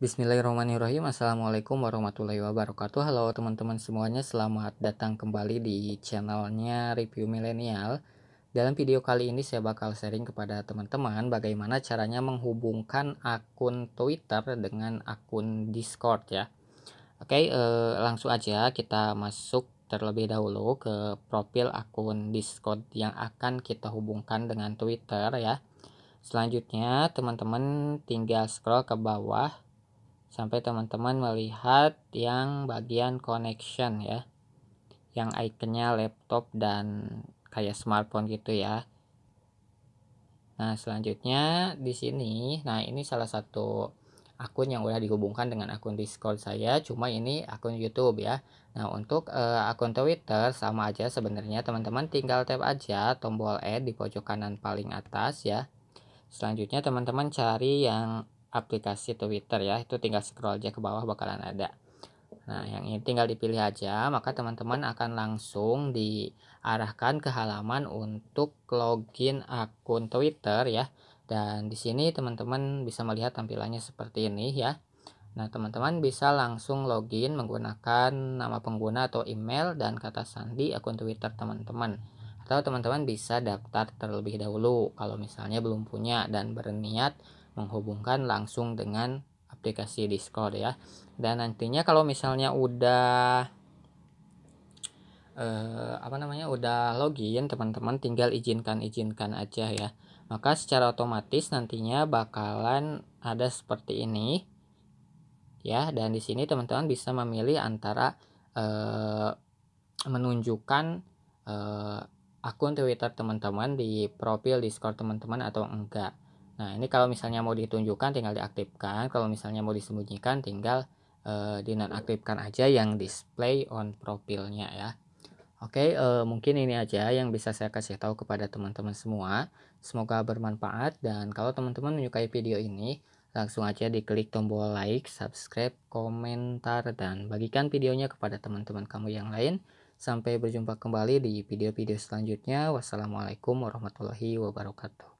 Bismillahirrahmanirrahim Assalamualaikum warahmatullahi wabarakatuh Halo teman-teman semuanya Selamat datang kembali di channelnya Review Milenial Dalam video kali ini saya bakal sharing kepada teman-teman Bagaimana caranya menghubungkan akun Twitter dengan akun Discord ya Oke eh, langsung aja kita masuk terlebih dahulu ke profil akun Discord yang akan kita hubungkan dengan Twitter ya Selanjutnya teman-teman tinggal scroll ke bawah sampai teman-teman melihat yang bagian connection ya yang ikonnya laptop dan kayak smartphone gitu ya nah selanjutnya di sini nah ini salah satu akun yang udah dihubungkan dengan akun Discord saya cuma ini akun YouTube ya nah untuk uh, akun Twitter sama aja sebenarnya teman-teman tinggal tap aja tombol add di pojok kanan paling atas ya selanjutnya teman-teman cari yang aplikasi Twitter ya itu tinggal scroll aja ke bawah bakalan ada nah yang ini tinggal dipilih aja maka teman-teman akan langsung diarahkan ke halaman untuk login akun Twitter ya dan di sini teman-teman bisa melihat tampilannya seperti ini ya Nah, teman-teman bisa langsung login menggunakan nama pengguna atau email dan kata sandi akun Twitter teman-teman. Atau teman-teman bisa daftar terlebih dahulu kalau misalnya belum punya dan berniat menghubungkan langsung dengan aplikasi Discord ya. Dan nantinya kalau misalnya udah eh, apa namanya udah login teman-teman tinggal izinkan izinkan aja ya. Maka secara otomatis nantinya bakalan ada seperti ini ya dan di sini teman-teman bisa memilih antara eh, menunjukkan eh, akun Twitter teman-teman di profil Discord teman-teman atau enggak. Nah, ini kalau misalnya mau ditunjukkan tinggal diaktifkan, kalau misalnya mau disembunyikan tinggal e, eh, dinonaktifkan aja yang display on profilnya ya. Oke, e, mungkin ini aja yang bisa saya kasih tahu kepada teman-teman semua. Semoga bermanfaat dan kalau teman-teman menyukai video ini, langsung aja diklik tombol like, subscribe, komentar dan bagikan videonya kepada teman-teman kamu yang lain. Sampai berjumpa kembali di video-video selanjutnya. Wassalamualaikum warahmatullahi wabarakatuh.